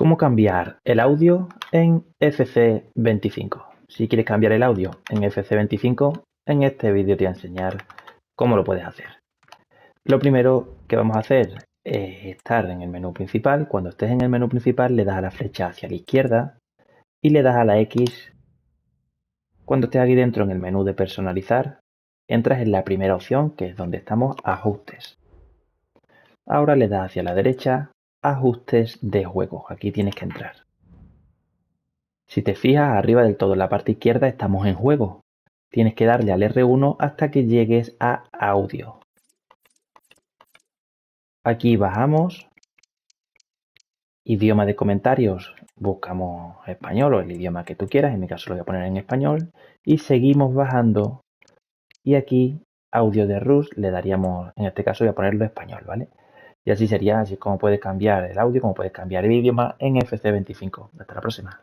cómo cambiar el audio en FC25. Si quieres cambiar el audio en FC25, en este vídeo te voy a enseñar cómo lo puedes hacer. Lo primero que vamos a hacer es estar en el menú principal. Cuando estés en el menú principal le das a la flecha hacia la izquierda y le das a la X. Cuando estés aquí dentro en el menú de personalizar, entras en la primera opción que es donde estamos ajustes. Ahora le das hacia la derecha ajustes de juego. Aquí tienes que entrar. Si te fijas arriba del todo en la parte izquierda estamos en juego. Tienes que darle al R1 hasta que llegues a audio. Aquí bajamos. Idioma de comentarios. Buscamos español o el idioma que tú quieras. En mi caso lo voy a poner en español. Y seguimos bajando. Y aquí audio de Rus le daríamos, en este caso voy a ponerlo español, ¿vale? Y así sería, así como puedes cambiar el audio, como puedes cambiar el idioma en FC25. Hasta la próxima.